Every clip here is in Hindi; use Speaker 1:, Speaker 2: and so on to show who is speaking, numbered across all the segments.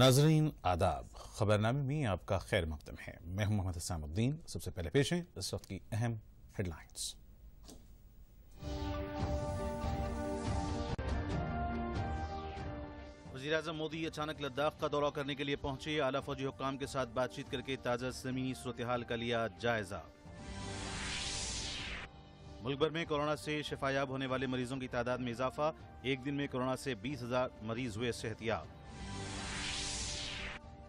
Speaker 1: नाजरीन आदाब खबरनामे में आपका खैर मकदम है मैं हूं मोहम्मद हसामुद्दीन सबसे पहले पेश हैं इस वक्त की अहम हेडलाइंस वजीर अजम मोदी अचानक लद्दाख का दौरा करने के लिए पहुंचे आला फौजी हुकाम के साथ बातचीत करके ताज़ा जमी सूरत का लिया जायजा मुल्क भर में कोरोना से शिफायाब होने वाले मरीजों की तादाद में इजाफा एक दिन में कोरोना से बीस हजार मरीज हुए सेहतियाब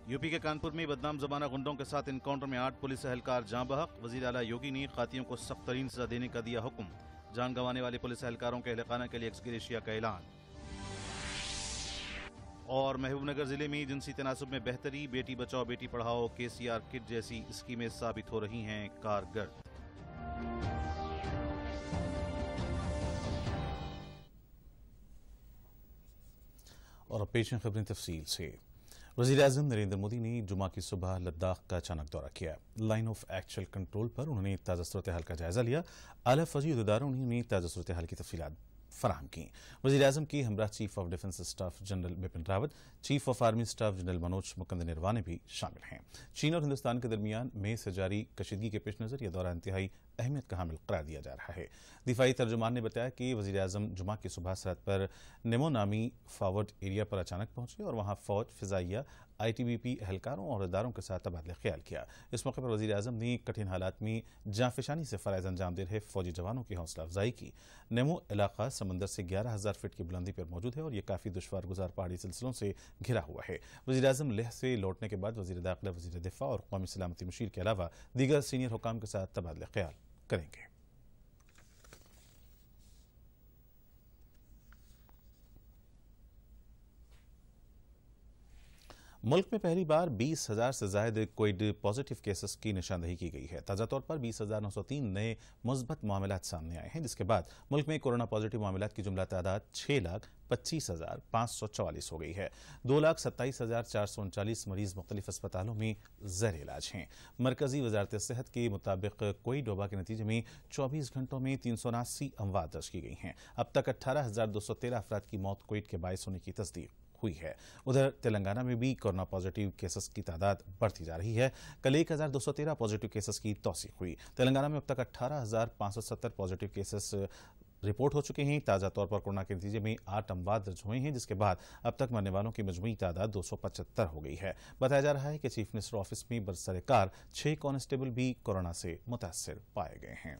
Speaker 1: यूपी के कानपुर में बदनाम जमाना गुंडों के साथ इनकाउंटर में आठ पुलिस एहलकार जहां बहक वजी अला योगी ने खातियों को सख्त तरीन सजा देने का दिया हुक्म जान गंवाने वाले पुलिस एहलकारों के अहलखाना के लिए एक्सग्रेशिया का ऐलान और महबूबनगर जिले में जिनसी तनासब में बेहतरी बेटी बचाओ बेटी पढ़ाओ के सी आर किट जैसी स्कीमें साबित हो रही हैं कारगर और पेश खबरें तफसील से वजीर अजम नरेंद्र मोदी ने जुमा की सुबह लद्दाख का अचानक दौरा किया लाइन ऑफ एक्चुअल कंट्रोल पर उन्होंने ताज़ा सूरत हाल का जायजा लिया आला फजी उहदेदारों ने ताज़ा सूरत हाल की तफसीत फराहम की वजी अजम की हमरा chief of defence staff general Bipin Rawat chief of army staff general Manoj Mukund Naravane भी शामिल हैं चीन और हिंदुस्तान के दरमियान मई से जारी कशीदगी के पेश नज़र यह दौरा इंतहाई अहमियत का हामिल करार दिया जा रहा है दिफाई तर्जुमान ने बताया कि वजी अजम जुमा की सुबह सरहद पर निमोनामी फॉवर्ड एरिया पर अचानक पहुंचे और वहां फौज फिजाइया आई टी बी पी एहलकारों और इदारों के साथ तबादला ख्याल किया इस मौके पर वजी अजम ने कठिन हालात में जाफिशानी से फरज अंजाम दे रहे फौजी जवानों की हौसला अफजाई की नेमो इलाका समंदर से ग्यारह हज़ार फीट की बुलंदी पर मौजूद है और यह काफ़ी दुशवार गुजार पहाड़ी सिलसिलों से घिरा हुआ है वजी अजम लेह से लौटने के बाद वजी दाखिला वजी दिफा और कौमी सलामती मशीर के अलावा दीगर सीनियर हुकाम के साथ तबादला ख्याल करेंगे मुल्क में पहली बार बीस हजार से जायद कोविड पॉजिटिव केसेस की निशानदेही की गई है ताज़ा तौर पर बीस हजार नौ सौ तीन नए मुस्बत मामला सामने आए हैं जिसके बाद मुल्क में कोरोना पॉजिटिव मामला की जुमला तादाद छह लाख पच्चीस हजार पांच सौ चवालीस हो गई है दो लाख सत्ताईस हजार चार सौ उनचालीस मरीज मुख्तलिफ अस्पतालों में जर इलाज हैं मरकजी वजारत सेहत के मुताबिक कोई डोबा के नतीजे में चौबीस घंटों में तीन सौ उनासी अमवात दर्ज की गई हैं अब तक अट्ठारह हजार दो सौ तेरह अफराद की मौत कोविड के बायस होने की तस्दीक हुई है उधर तेलंगाना में भी कोरोना पॉजिटिव केसेस की तादाद बढ़ती जा रही है कल एक पॉजिटिव केसेस की तोसी हुई तेलंगाना में अब तक अट्ठारह पॉजिटिव केसेस रिपोर्ट हो चुके हैं ताज़ा तौर पर कोरोना के नतीजे में आठ अमवाद दर्ज हुए हैं जिसके बाद अब तक मरने वालों की मजमू तादाद दो हो गई है बताया जा रहा है कि चीफ मिनिस्टर ऑफिस में बरसरकार छह कांस्टेबल भी कोरोना से मुतासर पाए गए हैं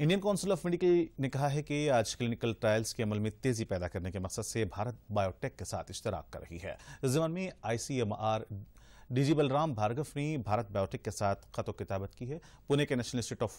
Speaker 1: इंडियन काउंसिल ऑफ मेडिकल ने कहा है कि आज क्लिनिकल ट्रायल्स के अमल में तेजी पैदा करने के मकसद से भारत बायोटेक के साथ इश्तराक कर रही है इस जमान में आईसीएमआर डीजी बलराम भार्गव ने भारत बायोटेक के साथ खतों किताबत की है पुणे के नेशनल इंस्टीट्यूट ऑफ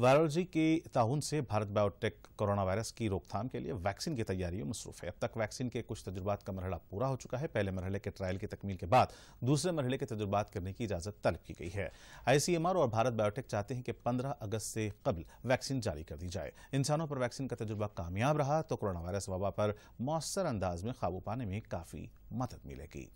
Speaker 1: वायरोलॉजी के ताउन से भारत बायोटेक कोरोना वायरस की रोकथाम के लिए वैक्सीन की तैयारियों में मसरूफ है अब तक वैक्सीन के कुछ तजुर्बात का मरहला पूरा हो चुका है पहले मरहले के ट्रायल की तकमील के बाद दूसरे मरहले के तजुर्बा करने की इजाजत तलब की गई है आईसीएमआर और भारत बायोटेक चाहते हैं कि पंद्रह अगस्त से कबल वैक्सीन जारी कर दी जाए इंसानों पर वैक्सीन का तजुर्बा कामयाब रहा तो कोरोना वायरस वबा पर मौसर अंदाज में काबू पाने में काफी मदद मिलेगी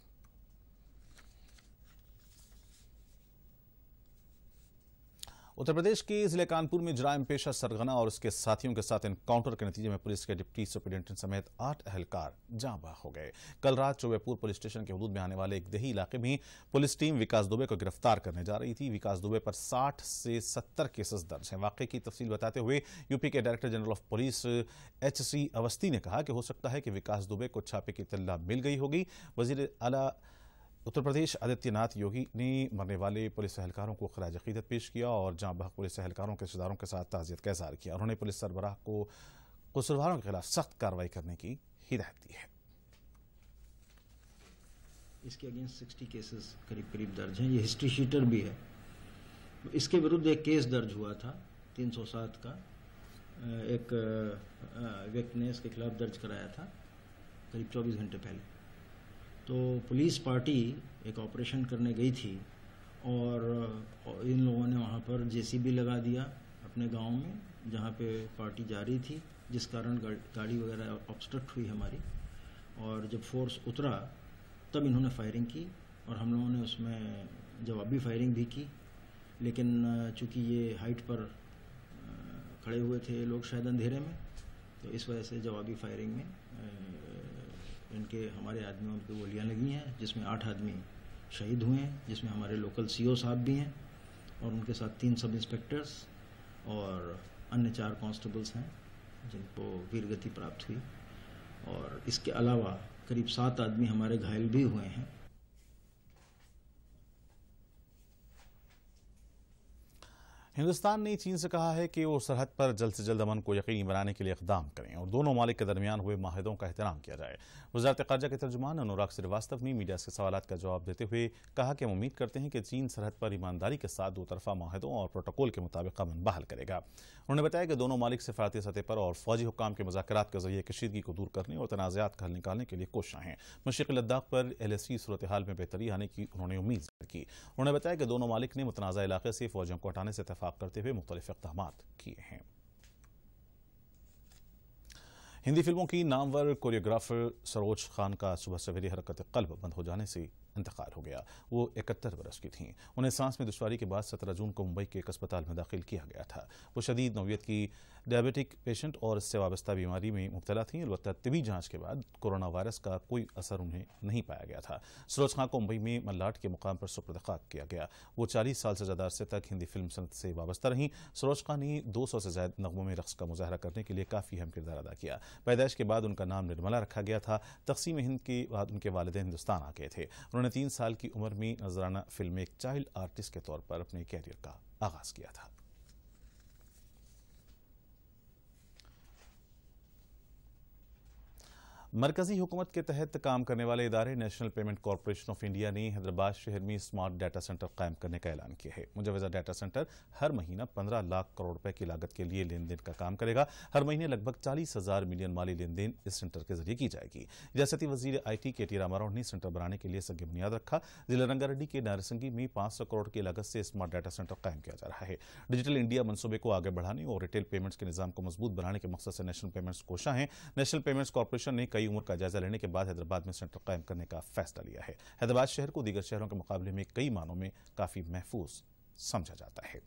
Speaker 1: उत्तर प्रदेश के जिले कानपुर में जरायम पेशा सरगना और उसके साथियों के साथ एनकाउंटर के नतीजे में पुलिस के डिप्टी सुप्रिंटेंडेंट समेत आठ अहलकार जाँ बाह हो गए कल रात चौबेपुर पुलिस स्टेशन के हदूद में आने वाले एक दही इलाके में पुलिस टीम विकास दुबे को गिरफ्तार करने जा रही थी विकास दुबे पर साठ से सत्तर केसेस दर्ज हैं वाकई की तफसील बताते हुए यूपी के director general of police H Awasthi ने कहा कि हो सकता है कि विकास दुबे को छापे की तल्ला मिल गई होगी वजीर अला उत्तर प्रदेश आदित्यनाथ योगी ने मरने वाले पुलिस अहलकारों को खराज अकीदत पेश किया और जहां बहक पुलिस अहलकारों के रिश्तेदारों के साथ ताजियत का इजहार किया उन्होंने पुलिस सरबराह को कसरवारों के खिलाफ सख्त कार्रवाई करने की हिदायत दी है
Speaker 2: इसके अगेंस्ट 60 केसेस करीब करीब दर्ज हैं ये हिस्ट्री शीटर भी है इसके विरुद्ध एक केस दर्ज हुआ था 307 का एक व्यक्ति ने इसके खिलाफ दर्ज कराया था करीब 24 घंटे पहले तो पुलिस पार्टी एक ऑपरेशन करने गई थी और इन लोगों ने वहाँ पर जेसीबी लगा दिया अपने गांव में जहाँ पे पार्टी जा रही थी जिस कारण गाड़ी वगैरह ऑब्स्ट्रक्ट हुई हमारी और जब फोर्स उतरा तब इन्होंने फायरिंग की और हम लोगों ने उसमें जवाबी फायरिंग भी की लेकिन चूंकि ये हाइट पर खड़े हुए थे लोग शायद अंधेरे में तो इस वजह से जवाबी फायरिंग में इनके हमारे आदमियों की गोलियाँ लगी हैं जिसमें आठ आदमी शहीद हुए हैं जिसमें हमारे लोकल सीओ साहब भी हैं और उनके साथ तीन सब इंस्पेक्टर्स और अन्य चार कांस्टेबल्स हैं जिनको वीरगति प्राप्त हुई और इसके अलावा करीब सात आदमी हमारे घायल भी हुए हैं
Speaker 1: हिंदुस्तान ने चीन से कहा है कि वो सरहद पर जल्द से जल्द अमन को यकीनी बनाने के लिए इकदाम करें और दोनों मालिक के दरमियान हुए माहदों का एहतराम किया जाए वजारत खारजा के तर्जुमान अनुराग श्रीवास्तव ने मीडिया के सवाल का जवाब देते हुए कहा कि हम उम्मीद करते हैं कि चीन सरहद पर ईमानदारी के साथ दो तरफ़ा माहदों और प्रोटोकॉल के मुताबिक अमन बहाल करेगा उन्होंने बताया कि दोनों मालिक सफारती सतह पर और फौजी हुकाम के मजाक के जरिए कशीदगी को दूर करने और तनाज़ात का हल निकालने के लिए कोशां हैं मशीक लद्दाख पर एल एस सी सूरत हाल में बेहतरी आने की उन्होंने उम्मीद की उन्होंने बताया कि दोनों मालिक ने मुतनाज़ा इलाके से फौजियों को हटाने से इतफा खिताब करते हुए मुख्तलिफ इकदाम किए हैं हिंदी फिल्मों की नामवर कोरियोग्राफर सरोज खान का सुबह सवेरे हरकत कल्ब बंद हो जाने से इंतकाल हो गया वो इकहत्तर बरस की थी उन्हें सांस में दुशारी के बाद सत्रह जून को मुंबई के एक अस्पताल में दाखिल किया गया था वो शदीद नोयत की डायबिटिक पेशेंट और इससे वाबस्ता बीमारी में मुबतला थी अलबत् तबी जाँच के बाद कोरोना वायरस का कोई असर उन्हें नहीं पाया गया था सरोज खां को मुंबई में मल्लाट के मुकाम पर सुप्रद किया गया वो चालीस साल से ज्यादा अरसे तक हिंदी फिल्म सनत से वाबस्ता रहीं सरोज खां ने दो सौ से ज्यादा नगमों में रक्स का मुजाहरा करने के लिए काफी अहम किरदार अदा किया पैदाइश के बाद उनका नाम निर्मला रखा गया था तकसीम हिंद के बाद उनके वालदे हिंदुस्तान आ गए थे उन्होंने उन्होंने तीन साल की उम्र में नजराना फिल्म में एक चाइल्ड आर्टिस्ट के तौर पर अपने कैरियर का आगाज किया था मरकजी हुकूमत के तहत काम करने वाले इदारे national payment corporation of India ने हैदराबाद शहर में स्मार्ट डाटा सेंटर कायम करने का ऐलान किया है मुजवजा डाटा सेंटर हर महीना पंद्रह लाख करोड़ रुपए की लागत के लिए लेन देन का काम करेगा हर महीने लगभग चालीस हजार मिलियन माली लेन देन इस सेंटर के जरिए की जाएगी रियासती वजीर I T K T Ramarao ने सेंटर बनाने के लिए संग बुनियाद रखा जिला रंगारेड्डी के नारसंगी में पांच सौ करोड़ की लागत से स्मार्ट डाटा सेंटर कायम किया जा रहा है डिजिटल इंडिया मनसूबे को आगे बढ़ाने और रिटेल पेमेंट्स के निजाम को मजबूत बनाने के मकसद से नेशनल पेमेंट्स कोशा है नेशनल पेमेंट्स कॉरपोरेशन ने कई उम्र का जायजा लेने के बाद हैदराबाद में सेंटर कायम करने का फैसला लिया है हैदराबाद शहर को दीगर शहरों के मुकाबले में कई मानों में काफी महफूज समझा जाता है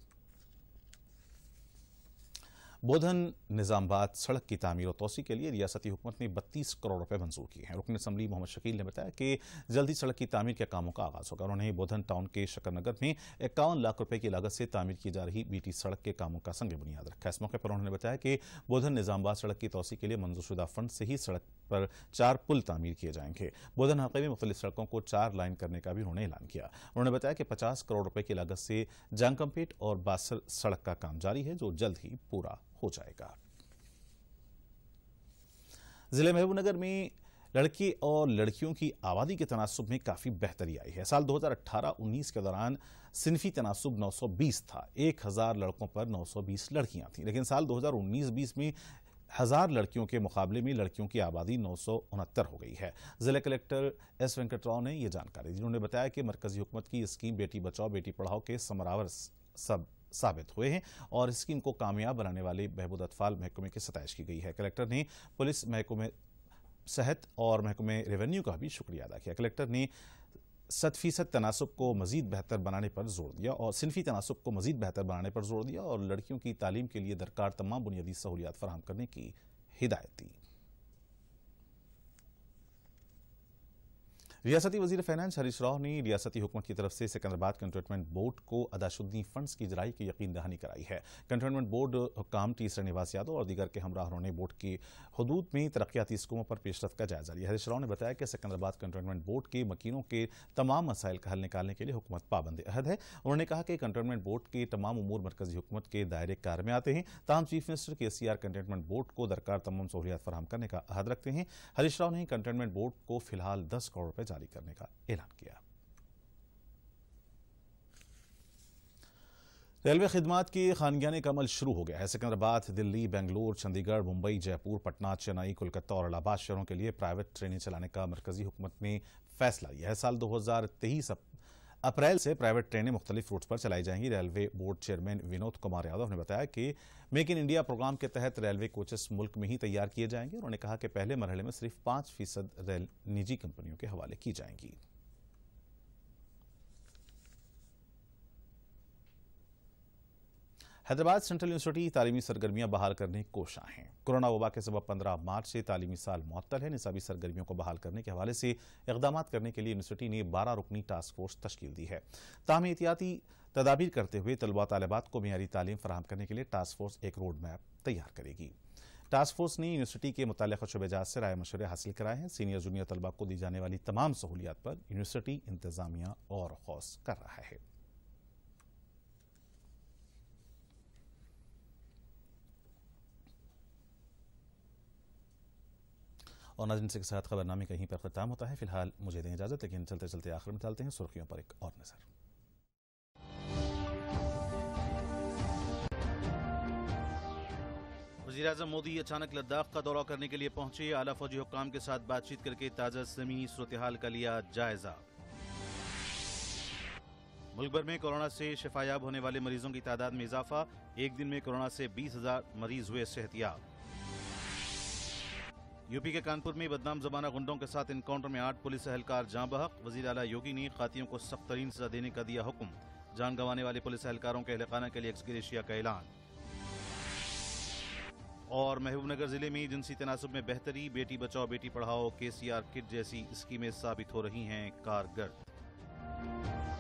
Speaker 1: बोधन निज़ामबाद सड़क की तमीर और तोसी के लिए रियासती हुकूमत ने बत्तीस करोड़ रुपये मंजूर किए हैं रुकन असम्बली मोहम्मद शकील ने बताया कि जल्दी सड़क की तमीर के कामों का आगाज़ होगा उन्होंने बोधन टाउन के शकरनगर में इक्यावन लाख रुपये की लागत से तमीर की जा रही बीटी सड़क के कामों का संग बुनियाद रखा इस मौके पर उन्होंने बताया कि बोधन निज़ामबाद सड़क की तोसी के लिए मंजूरशुदा फंड से ही सड़क पर चार पुल तमीर किए जाएंगे बोधन हल्के में मुख्तलि सड़कों को चार लाइन करने का भी उन्होंने ऐलान किया उन्होंने बताया कि पचास करोड़ रुपये की लागत से जंगकमपेट और बासर सड़क का काम जारी है जो जल्द ही पूरा हो जाएगा जिले महबूबनगर में लड़के और लड़कियों की आबादी के तनासब में काफ़ी बेहतरी आई है साल 2018-19 के दौरान सिनफी तनासब 920 था 1000 लड़कों पर 920 लड़कियां थीं लेकिन साल 2019-20 में हजार लड़कियों के मुकाबले में लड़कियों की आबादी नौ हो गई है जिला कलेक्टर एस वेंकट राव ने यह जानकारी दी उन्होंने बताया कि मरकजी हुकूमत की स्कीम बेटी बचाओ बेटी पढ़ाओ के समरावर सब साबित हुए हैं और स्कीम को कामयाब बनाने वाले बहबूद अतफाल महकमे की सताइश की गई है कलेक्टर ने पुलिस महकमे सेहत और महकमे रेवेन्यू का भी शुक्रिया अदा किया कलेक्टर ने सत फीसद तनासब को मजीद बेहतर बनाने पर जोर दिया और सिनफी तनासब को मजीद बेहतर बनाने पर जोर दिया और लड़कियों की तालीम के लिए दरकार तमाम बुनियादी सहूलियात फराम करने की हिदायत दी रियासती वजीर फाइनेंस हरीश राव ने रियासती हुकूमत की तरफ से सिकंदराबाद कंटोनमेंट बोर्ड को अदाशुद्दी फंड्स की जराई की यकीन दहानी कराई है कंटोनमेंट बोर्ड काम टी श्रीनिवास यादव और दीगर के हमराहरों ने बोर्ड की हदूद में तरक्याती स्कूमों पर पेशरफ का जायजा लिया हरीश राव ने बताया कि सिकंदराबाद कंटोनमेंट बोर्ड के मकीनों के तमाम मसाइल का हल निकालने के लिए हुकूमत पाबंद अहद है उन्होंने कहा कि कंटोनमेंट बोर्ड के तमाम उमूर मरकजी हुकूमत के दायरे कार में आते हैं तमाम चीफ मिनिस्टर के सी आर कंटेनमेंट बोर्ड को दरकार तमाम सहूलियात फराम करने का अहद रखते हैं हरीश राव ने कंटेनमेंट बोर्ड को फिलहाल दस करोड़ रुपये जारी करने का ऐलान किया रेलवे खिदमत की खानगियाने का अमल शुरू हो गया है सिकंदराबाद दिल्ली बेंगलुरु चंडीगढ़ मुंबई जयपुर पटना चेन्नई कोलकाता और इलाहाबाद शहरों के लिए प्राइवेट ट्रेनें चलाने का मरकजी हुकूमत ने फैसला लिया है साल 2023 अब अप्रैल से प्राइवेट ट्रेनें मुख्तलिफ रूट्स पर चलाई जाएंगी railway board chairman Vinod Kumar Yadav ने बताया कि मेक इन इंडिया प्रोग्राम के तहत रेलवे कोचेस मुल्क में ही तैयार किए जाएंगे उन्होंने कहा कि पहले मरहले में सिर्फ पांच फीसद रेल निजी कंपनियों के हवाले की जाएंगी हैदराबाद सेंट्रल यूनिवर्सिटी तालीमी सरगर्मियां बहाल करने की कोशा हैं कोरोना वबा के सबब पंद्रह मार्च से तालीमी साल मअतल है निसाबी सरगर्मियों को बहाल करने के हवाले से इकदाम करने के लिए यूनिवर्सिटी ने बारह रुकनी टास्क फोर्स तश्कील दी है ताहम एहतियाती तदाबीर करते हुए तलबा तलबात को मीरी तालीम फराम करने के लिए टास्क फोर्स एक रोड मैप तैयार करेगी टास्क फोर्स ने यूनिवर्सिटी के मुतल शुबेजात से राय मशवरे हासिल कराए हैं सीनियर जूनियर तलबा को दी जाने वाली तमाम सहूलियात पर यूनिवर्सिटी इंतजामिया और खौस कर रहा है और नाजिन के साथ खबरनामे कहीं पर ख़त्म होता है फिलहाल मुझे दें इजाज़त लेकिन चलते चलते आखिर में डालते हैं सुर्खियों पर एक और नज़र वजी अजम मोदी अचानक लद्दाख का दौरा करने के लिए पहुंचे आला फौजी हुकाम के साथ बातचीत करके ताज़ा जमीनी सूरतहाल का लिया जायजा मुल्क भर में कोरोना से शिफायाब होने वाले मरीजों की तादाद में इजाफा एक दिन में कोरोना से बीस हजार मरीज हुए सेहतियाब यूपी के कानपुर में बदनाम जमाना गुंडों के साथ इनकाउंटर में आठ पुलिस अहलकार जां बहक वजी अला योगी ने खातियों को सख्त तरीन सजा देने का दिया हुक्म जान गंवाने वाले पुलिस अहलकारों के अहलखाना के लिए एक्सग्रेशिया का ऐलान और महबूबनगर जिले में जिनसी तनासब में बेहतरी बेटी बचाओ बेटी पढ़ाओ के सी आर किट जैसी स्कीमें साबित हो रही हैं कारगर